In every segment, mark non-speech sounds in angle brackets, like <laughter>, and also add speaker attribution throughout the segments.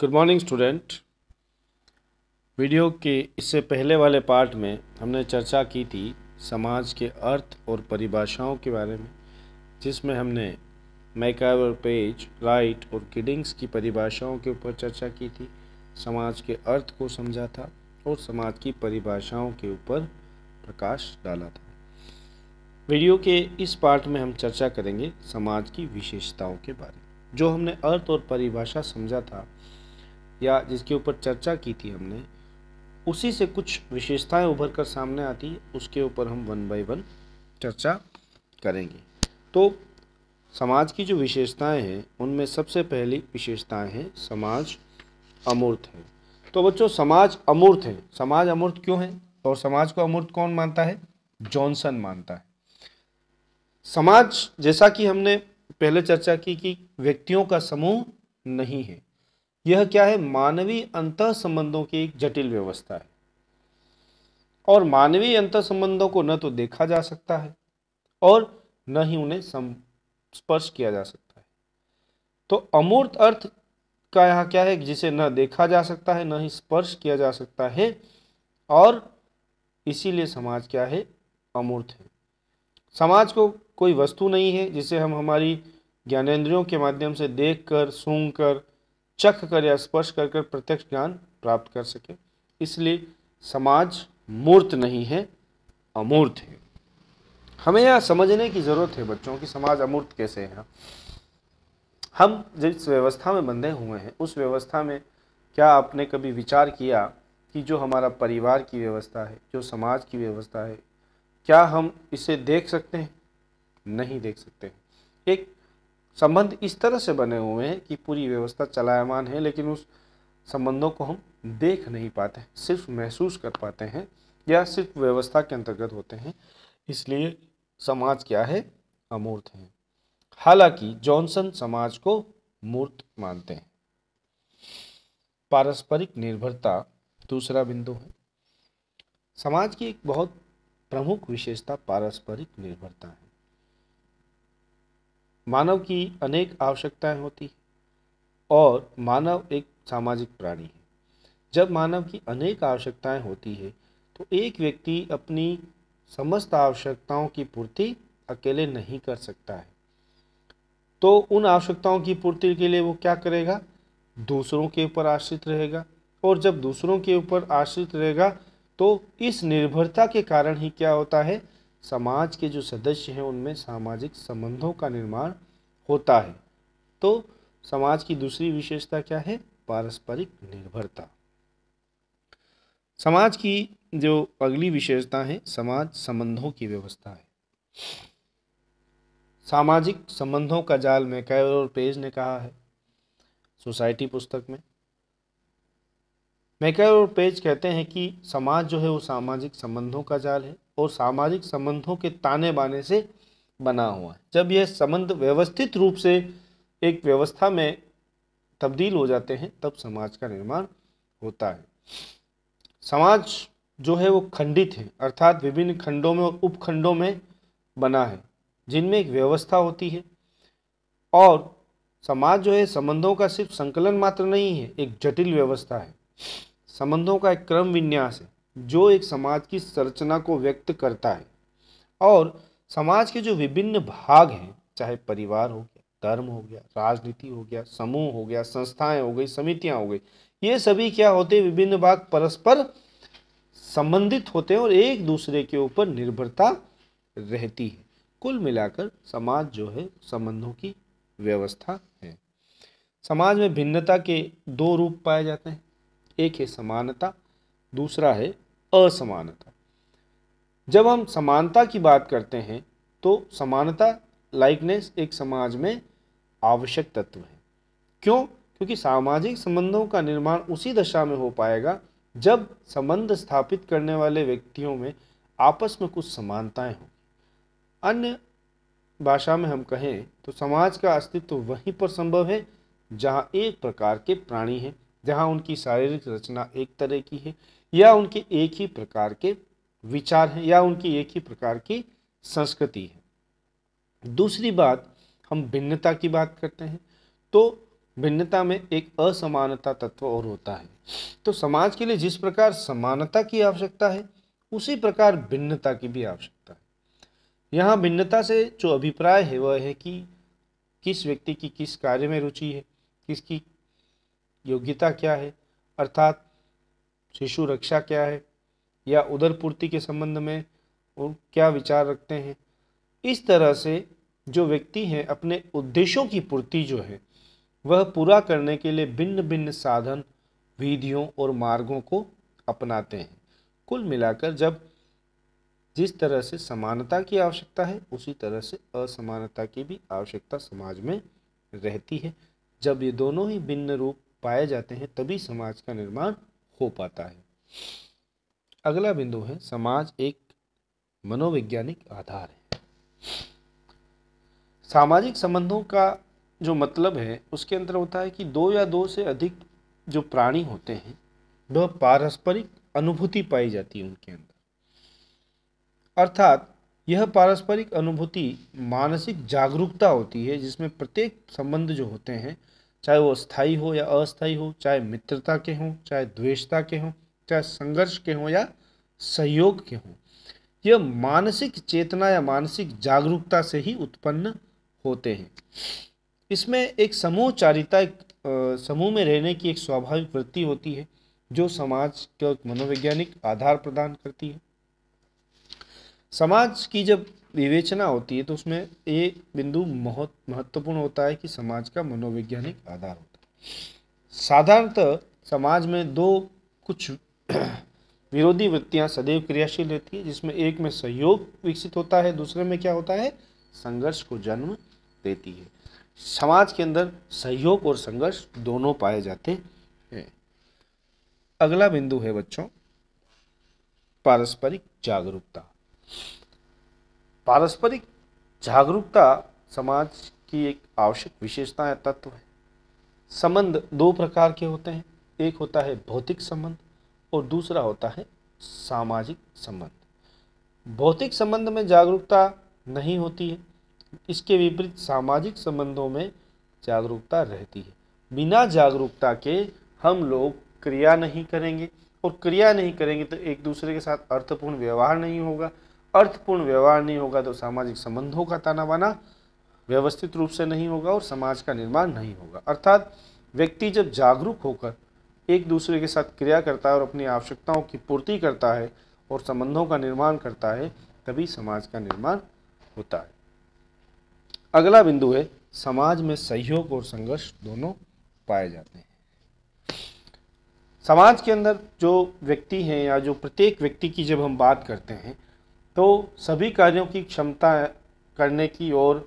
Speaker 1: good morning student video के इससे पहले वाले पार्ट में हमने चर्चा की थी समाज के अर्थ और परिभाषाओं के बारे में जिसमें हमने मैकावर पेज राइट और किडिंग्स की परिभाषाओं के ऊपर चर्चा की थी समाज के अर्थ को समझा था और समाज की परिभाषाओं के ऊपर प्रकाश डाला था वीडियो के इस पार्ट में हम चर्चा करेंगे समाज की विशेषताओं के बारे में जो हमने अर्थ और परिभाषा समझा था या जिसके ऊपर चर्चा की थी हमने उसी से कुछ विशेषताएं उभर कर सामने आती उसके ऊपर हम वन बाय वन चर्चा करेंगे तो समाज की जो विशेषताएं हैं उनमें सबसे पहली विशेषताएं हैं समाज अमूर्त है तो बच्चों समाज अमूर्त है समाज अमूर्त क्यों है और समाज को अमूर्त कौन मानता है जॉनसन मानता है समाज जैसा कि हमने पहले चर्चा की कि व्यक्तियों का समूह नहीं है यह क्या है मानवीय अंत संबंधों की एक जटिल व्यवस्था है और मानवीय अंत संबंधों को न तो देखा जा सकता है और न ही उन्हें स्पर्श किया जा सकता है तो अमूर्त अर्थ का यहाँ क्या है जिसे न देखा जा सकता है न ही स्पर्श किया जा सकता है और इसीलिए समाज क्या है अमूर्त है समाज को कोई वस्तु नहीं है जिसे हम हमारी ज्ञानेंद्रियों के माध्यम से देखकर कर चख कर या स्पर्श कर कर प्रत्यक्ष ज्ञान प्राप्त कर सके इसलिए समाज मूर्त नहीं है अमूर्त है हमें यह समझने की ज़रूरत है बच्चों की समाज अमूर्त कैसे है हम जिस व्यवस्था में बंधे हुए हैं उस व्यवस्था में क्या आपने कभी विचार किया कि जो हमारा परिवार की व्यवस्था है जो समाज की व्यवस्था है क्या हम इसे देख सकते हैं नहीं देख सकते एक संबंध इस तरह से बने हुए हैं कि पूरी व्यवस्था चलायमान है लेकिन उस संबंधों को हम देख नहीं पाते सिर्फ महसूस कर पाते हैं या सिर्फ व्यवस्था के अंतर्गत होते हैं इसलिए समाज क्या है अमूर्त है हालांकि जॉनसन समाज को मूर्त मानते हैं पारस्परिक निर्भरता दूसरा बिंदु है समाज की एक बहुत प्रमुख विशेषता पारस्परिक निर्भरता है मानव की अनेक आवश्यकताएं होती हैं और मानव एक सामाजिक प्राणी है जब मानव की अनेक आवश्यकताएं होती है तो एक व्यक्ति अपनी समस्त आवश्यकताओं की पूर्ति अकेले नहीं कर सकता है तो उन आवश्यकताओं की पूर्ति के लिए वो क्या करेगा दूसरों के ऊपर आश्रित रहेगा और जब दूसरों के ऊपर आश्रित रहेगा तो इस निर्भरता के कारण ही क्या होता है समाज के जो सदस्य हैं उनमें सामाजिक संबंधों का निर्माण होता है तो समाज की दूसरी विशेषता क्या है पारस्परिक निर्भरता समाज की जो अगली विशेषता है समाज संबंधों की व्यवस्था है सामाजिक संबंधों का जाल मैकायर और पेज ने कहा है सोसाइटी पुस्तक में मैकायर और पेज कहते हैं कि समाज जो है वो सामाजिक संबंधों का जाल है और सामाजिक संबंधों के ताने बाने से बना हुआ है जब यह संबंध व्यवस्थित रूप से एक व्यवस्था में तब्दील हो जाते हैं तब समाज का निर्माण होता है समाज जो है वो खंडित है अर्थात विभिन्न खंडों में और उपखंडों में बना है जिनमें एक व्यवस्था होती है और समाज जो है संबंधों का सिर्फ संकलन मात्र नहीं है एक जटिल व्यवस्था है संबंधों का एक क्रम विन्यास है जो एक समाज की संरचना को व्यक्त करता है और समाज के जो विभिन्न भाग हैं चाहे परिवार हो गया धर्म हो गया राजनीति हो गया समूह हो गया संस्थाएं हो गई समितियां हो गई ये सभी क्या होते हैं विभिन्न भाग परस्पर संबंधित होते हैं और एक दूसरे के ऊपर निर्भरता रहती है कुल मिलाकर समाज जो है संबंधों की व्यवस्था है समाज में भिन्नता के दो रूप पाए जाते हैं एक है समानता दूसरा है असमानता जब हम समानता की बात करते हैं तो समानता लाइकनेस एक समाज में आवश्यक तत्व है क्यों क्योंकि सामाजिक संबंधों का निर्माण उसी दशा में हो पाएगा जब संबंध स्थापित करने वाले व्यक्तियों में आपस में कुछ समानताएं हों अन्य भाषा में हम कहें तो समाज का अस्तित्व वहीं पर संभव है जहाँ एक प्रकार के प्राणी हैं जहाँ उनकी शारीरिक रचना एक तरह की है या उनके एक ही प्रकार के विचार हैं या उनकी एक ही प्रकार की संस्कृति है दूसरी बात हम भिन्नता की बात करते हैं तो भिन्नता में एक असमानता तत्व और होता है तो समाज के लिए जिस प्रकार समानता की आवश्यकता है उसी प्रकार भिन्नता की भी आवश्यकता है यहाँ भिन्नता से जो अभिप्राय है वह है कि किस व्यक्ति की किस कार्य में रुचि है किसकी योग्यता क्या है अर्थात शिशु रक्षा क्या है या उदर पूर्ति के संबंध में वो क्या विचार रखते हैं इस तरह से जो व्यक्ति हैं अपने उद्देश्यों की पूर्ति जो है वह पूरा करने के लिए भिन्न भिन्न साधन विधियों और मार्गों को अपनाते हैं कुल मिलाकर जब जिस तरह से समानता की आवश्यकता है उसी तरह से असमानता की भी आवश्यकता समाज में रहती है जब ये दोनों ही भिन्न रूप पाए जाते हैं तभी समाज का निर्माण हो पाता है अगला बिंदु है समाज एक मनोवैज्ञानिक आधार है सामाजिक संबंधों का जो मतलब है उसके अंदर होता है कि दो या दो से अधिक जो प्राणी होते हैं वह पारस्परिक अनुभूति पाई जाती है उनके अंदर अर्थात यह पारस्परिक अनुभूति मानसिक जागरूकता होती है जिसमें प्रत्येक संबंध जो होते हैं चाहे वो स्थायी हो या अस्थायी हो चाहे मित्रता के हों चाहे द्वेषता के हों चाहे संघर्ष के हों या सहयोग के हों यह मानसिक चेतना या मानसिक जागरूकता से ही उत्पन्न होते हैं इसमें एक समूह चारिता एक समूह में रहने की एक स्वाभाविक वृत्ति होती है जो समाज को एक मनोवैज्ञानिक आधार प्रदान करती है समाज की जब विवेचना होती है तो उसमें ये बिंदु बहुत महत्वपूर्ण होता है कि समाज का मनोवैज्ञानिक आधार होता है साधारणतः समाज में दो कुछ <clears throat> विरोधी वृत्तियां सदैव क्रियाशील रहती है जिसमें एक में सहयोग विकसित होता है दूसरे में क्या होता है संघर्ष को जन्म देती है समाज के अंदर सहयोग और संघर्ष दोनों पाए जाते हैं अगला बिंदु है बच्चों पारस्परिक जागरूकता पारस्परिक जागरूकता समाज की एक आवश्यक विशेषता या तत्व है संबंध दो प्रकार के होते हैं एक होता है भौतिक संबंध और दूसरा होता है सामाजिक संबंध भौतिक संबंध में जागरूकता नहीं होती है इसके विपरीत सामाजिक संबंधों में जागरूकता रहती है बिना जागरूकता के हम लोग क्रिया नहीं करेंगे और क्रिया नहीं करेंगे तो एक दूसरे के साथ अर्थपूर्ण व्यवहार नहीं होगा अर्थपूर्ण व्यवहार नहीं होगा तो सामाजिक संबंधों का ताना बाना व्यवस्थित रूप से नहीं होगा और समाज का निर्माण नहीं होगा अर्थात व्यक्ति जब जागरूक होकर एक दूसरे के साथ क्रिया करता है और अपनी आवश्यकताओं की पूर्ति करता है और संबंधों का निर्माण करता है तभी समाज का निर्माण होता है अगला बिंदु है समाज में सहयोग और संघर्ष दोनों पाए जाते हैं समाज के अंदर जो व्यक्ति हैं या जो प्रत्येक व्यक्ति की जब हम बात करते हैं तो सभी कार्यों की क्षमता करने की और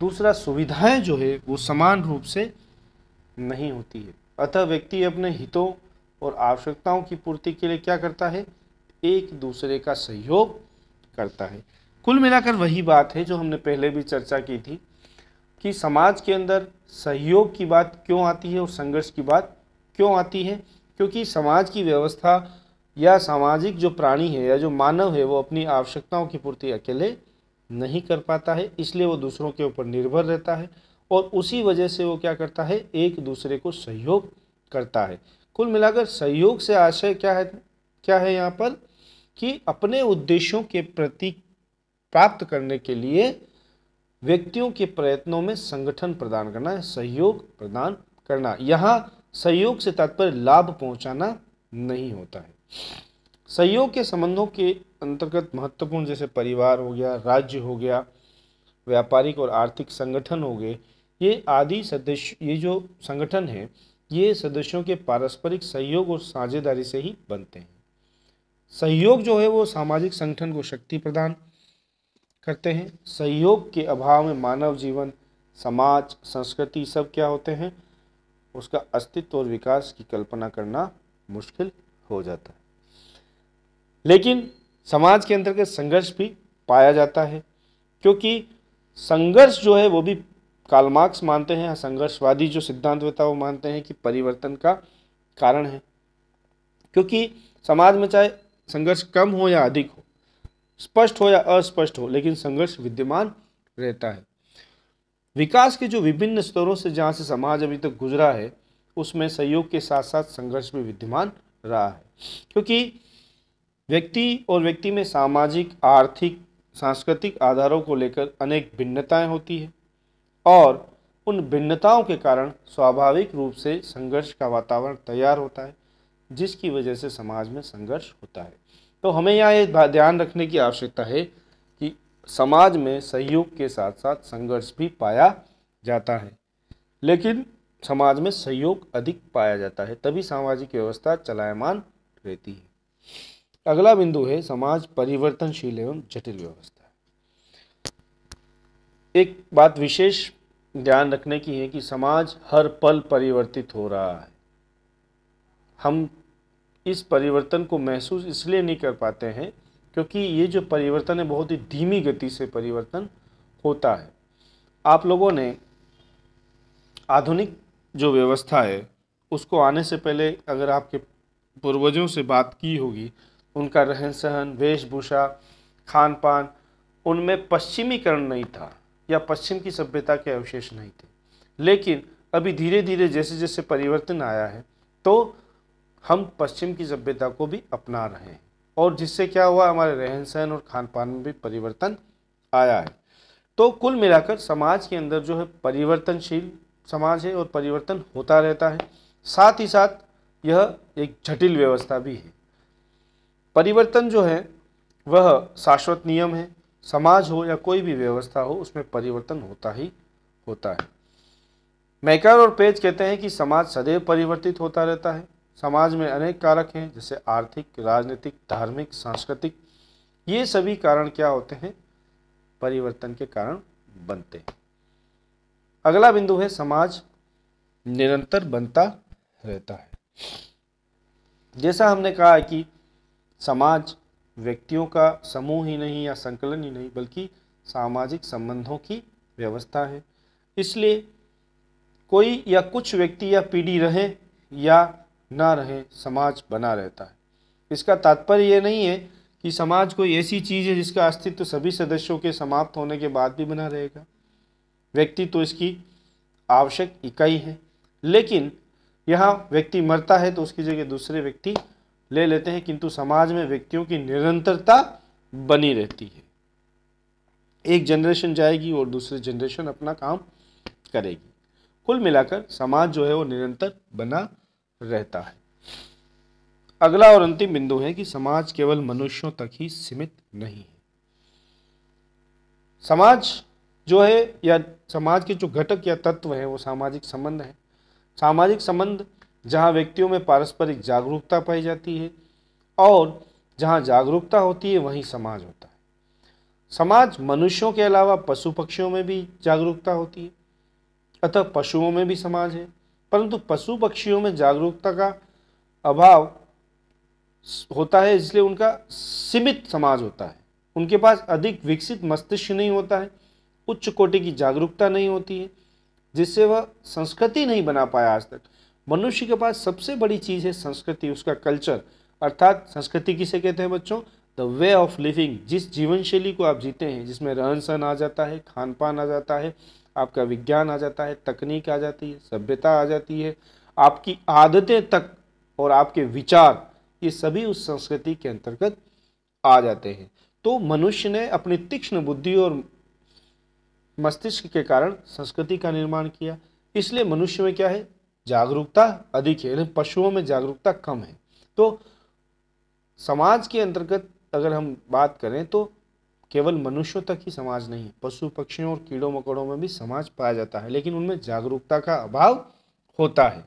Speaker 1: दूसरा सुविधाएं जो है वो समान रूप से नहीं होती है अतः व्यक्ति अपने हितों और आवश्यकताओं की पूर्ति के लिए क्या करता है एक दूसरे का सहयोग करता है कुल मिलाकर वही बात है जो हमने पहले भी चर्चा की थी कि समाज के अंदर सहयोग की बात क्यों आती है और संघर्ष की बात क्यों आती है क्योंकि समाज की व्यवस्था या सामाजिक जो प्राणी है या जो मानव है वो अपनी आवश्यकताओं की पूर्ति अकेले नहीं कर पाता है इसलिए वो दूसरों के ऊपर निर्भर रहता है और उसी वजह से वो क्या करता है एक दूसरे को सहयोग करता है कुल मिलाकर सहयोग से आशय क्या है क्या है यहाँ पर कि अपने उद्देश्यों के प्रति प्राप्त करने के लिए व्यक्तियों के प्रयत्नों में संगठन प्रदान करना है सहयोग प्रदान करना यहाँ सहयोग से तात्पर्य लाभ पहुँचाना नहीं होता है सहयोग के संबंधों के अंतर्गत महत्वपूर्ण जैसे परिवार हो गया राज्य हो गया व्यापारिक और आर्थिक संगठन हो गए ये आदि सदस्य ये जो संगठन हैं ये सदस्यों के पारस्परिक सहयोग और साझेदारी से ही बनते हैं सहयोग जो है वो सामाजिक संगठन को शक्ति प्रदान करते हैं सहयोग के अभाव में मानव जीवन समाज संस्कृति सब क्या होते हैं उसका अस्तित्व और विकास की कल्पना करना मुश्किल हो जाता है लेकिन समाज के अंतर्गत संघर्ष भी पाया जाता है क्योंकि संघर्ष जो है वो भी कालमार्क्स मानते हैं संघर्षवादी जो सिद्धांत होता है वो मानते हैं कि परिवर्तन का कारण है क्योंकि समाज में चाहे संघर्ष कम हो या अधिक हो स्पष्ट हो या अस्पष्ट हो लेकिन संघर्ष विद्यमान रहता है विकास के जो विभिन्न स्तरों से जहाँ से समाज अभी तक गुजरा है उसमें सहयोग के साथ साथ संघर्ष भी विद्यमान रहा है क्योंकि व्यक्ति और व्यक्ति में सामाजिक आर्थिक सांस्कृतिक आधारों को लेकर अनेक भिन्नताएं होती है और उन भिन्नताओं के कारण स्वाभाविक रूप से संघर्ष का वातावरण तैयार होता है जिसकी वजह से समाज में संघर्ष होता है तो हमें यहाँ ये ध्यान रखने की आवश्यकता है कि समाज में सहयोग के साथ साथ संघर्ष भी पाया जाता है लेकिन समाज में सहयोग अधिक पाया जाता है तभी सामाजिक व्यवस्था चलायमान रहती है अगला बिंदु है समाज परिवर्तनशील एवं जटिल व्यवस्था एक बात विशेष ध्यान रखने की है कि समाज हर पल परिवर्तित हो रहा है हम इस परिवर्तन को महसूस इसलिए नहीं कर पाते हैं क्योंकि ये जो परिवर्तन है बहुत ही धीमी गति से परिवर्तन होता है आप लोगों ने आधुनिक जो व्यवस्था है उसको आने से पहले अगर आपके पूर्वजों से बात की होगी उनका रहन सहन वेशभूषा खान पान उनमें पश्चिमीकरण नहीं था या पश्चिम की सभ्यता के अवशेष नहीं थे लेकिन अभी धीरे धीरे जैसे जैसे परिवर्तन आया है तो हम पश्चिम की सभ्यता को भी अपना रहे हैं और जिससे क्या हुआ हमारे रहन सहन और खान पान में भी परिवर्तन आया है तो कुल मिलाकर समाज के अंदर जो है परिवर्तनशील समाज है और परिवर्तन होता रहता है साथ ही साथ यह एक जटिल व्यवस्था भी है परिवर्तन जो है वह शाश्वत नियम है समाज हो या कोई भी व्यवस्था हो उसमें परिवर्तन होता ही होता है मैकार और पेज कहते हैं कि समाज सदैव परिवर्तित होता रहता है समाज में अनेक कारक हैं जैसे आर्थिक राजनीतिक धार्मिक सांस्कृतिक ये सभी कारण क्या होते हैं परिवर्तन के कारण बनते हैं अगला बिंदु है समाज निरंतर बनता रहता है जैसा हमने कहा कि समाज व्यक्तियों का समूह ही नहीं या संकलन ही नहीं बल्कि सामाजिक संबंधों की व्यवस्था है इसलिए कोई या कुछ व्यक्ति या पीढ़ी रहे या ना रहे समाज बना रहता है इसका तात्पर्य यह नहीं है कि समाज कोई ऐसी चीज़ है जिसका अस्तित्व सभी सदस्यों के समाप्त होने के बाद भी बना रहेगा व्यक्ति तो इसकी आवश्यक इकाई है लेकिन यहाँ व्यक्ति मरता है तो उसकी जगह दूसरे व्यक्ति ले लेते हैं किंतु समाज में व्यक्तियों की निरंतरता बनी रहती है एक जनरेशन जाएगी और दूसरी जनरेशन अपना काम करेगी कुल मिलाकर समाज जो है वो निरंतर बना रहता है अगला और अंतिम बिंदु है कि समाज केवल मनुष्यों तक ही सीमित नहीं है समाज जो है या समाज के जो घटक या तत्व है वो सामाजिक संबंध है सामाजिक संबंध जहाँ व्यक्तियों में पारस्परिक जागरूकता पाई जाती है और जहाँ जागरूकता होती है वहीं समाज होता है समाज मनुष्यों के अलावा पशु पक्षियों में भी जागरूकता होती है अतः पशुओं में भी समाज है परंतु पशु पक्षियों में जागरूकता का अभाव होता है इसलिए उनका सीमित समाज होता है उनके पास अधिक विकसित मस्तिष्क नहीं होता है उच्च कोटि की जागरूकता नहीं होती है जिससे वह संस्कृति नहीं बना पाया आज तक मनुष्य के पास सबसे बड़ी चीज़ है संस्कृति उसका कल्चर अर्थात संस्कृति किसे कहते हैं बच्चों द वे ऑफ लिविंग जिस जीवन शैली को आप जीते हैं जिसमें रहन सहन आ जाता है खान पान आ जाता है आपका विज्ञान आ जाता है तकनीक आ जाती है सभ्यता आ जाती है आपकी आदतें तक और आपके विचार ये सभी उस संस्कृति के अंतर्गत आ जाते हैं तो मनुष्य ने अपनी तीक्ष्ण बुद्धि और मस्तिष्क के कारण संस्कृति का निर्माण किया इसलिए मनुष्य में क्या है जागरूकता अधिक है यानी पशुओं में जागरूकता कम है तो समाज के अंतर्गत अगर हम बात करें तो केवल मनुष्यों तक ही समाज नहीं है पशु पक्षियों और कीड़ों मकोड़ों में भी समाज पाया जाता है लेकिन उनमें जागरूकता का अभाव होता है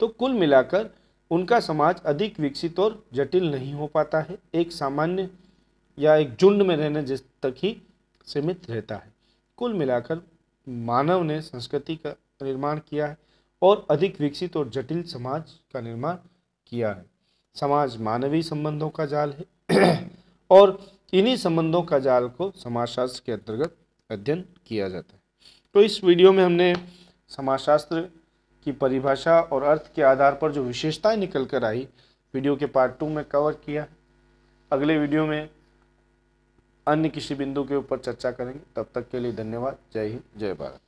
Speaker 1: तो कुल मिलाकर उनका समाज अधिक विकसित और जटिल नहीं हो पाता है एक सामान्य या एक झुंड में रहने जिस तक ही सीमित रहता है कुल मिलाकर मानव ने संस्कृति का निर्माण किया है और अधिक विकसित और जटिल समाज का निर्माण किया है समाज मानवीय संबंधों का जाल है <clears throat> और इन्हीं संबंधों का जाल को समाजशास्त्र के अंतर्गत अध्ययन किया जाता है तो इस वीडियो में हमने समाजशास्त्र की परिभाषा और अर्थ के आधार पर जो विशेषताएं निकल कर आई वीडियो के पार्ट टू में कवर किया अगले वीडियो में अन्य किसी बिंदु के ऊपर चर्चा करेंगे तब तक के लिए धन्यवाद जय हिंद जय भारत